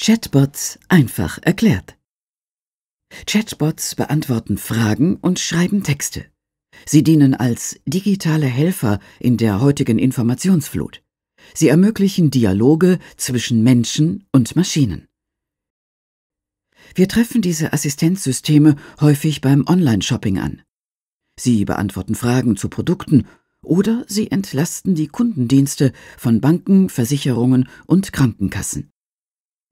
Chatbots einfach erklärt. Chatbots beantworten Fragen und schreiben Texte. Sie dienen als digitale Helfer in der heutigen Informationsflut. Sie ermöglichen Dialoge zwischen Menschen und Maschinen. Wir treffen diese Assistenzsysteme häufig beim Online-Shopping an. Sie beantworten Fragen zu Produkten oder sie entlasten die Kundendienste von Banken, Versicherungen und Krankenkassen.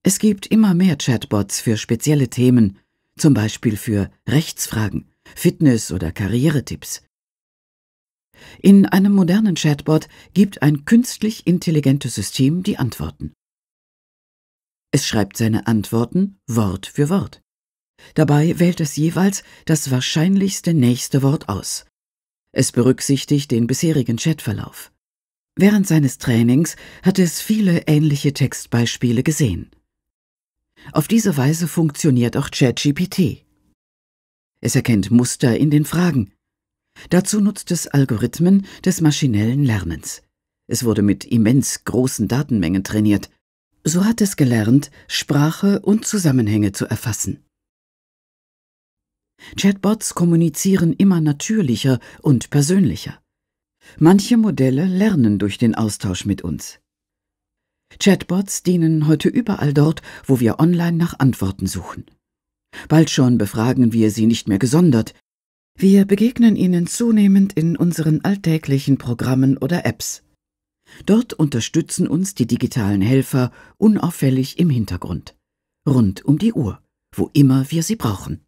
Es gibt immer mehr Chatbots für spezielle Themen, zum Beispiel für Rechtsfragen, Fitness- oder Karrieretipps. In einem modernen Chatbot gibt ein künstlich intelligentes System die Antworten. Es schreibt seine Antworten Wort für Wort. Dabei wählt es jeweils das wahrscheinlichste nächste Wort aus. Es berücksichtigt den bisherigen Chatverlauf. Während seines Trainings hat es viele ähnliche Textbeispiele gesehen. Auf diese Weise funktioniert auch ChatGPT. Es erkennt Muster in den Fragen. Dazu nutzt es Algorithmen des maschinellen Lernens. Es wurde mit immens großen Datenmengen trainiert. So hat es gelernt, Sprache und Zusammenhänge zu erfassen. Chatbots kommunizieren immer natürlicher und persönlicher. Manche Modelle lernen durch den Austausch mit uns. Chatbots dienen heute überall dort, wo wir online nach Antworten suchen. Bald schon befragen wir sie nicht mehr gesondert. Wir begegnen ihnen zunehmend in unseren alltäglichen Programmen oder Apps. Dort unterstützen uns die digitalen Helfer unauffällig im Hintergrund, rund um die Uhr, wo immer wir sie brauchen.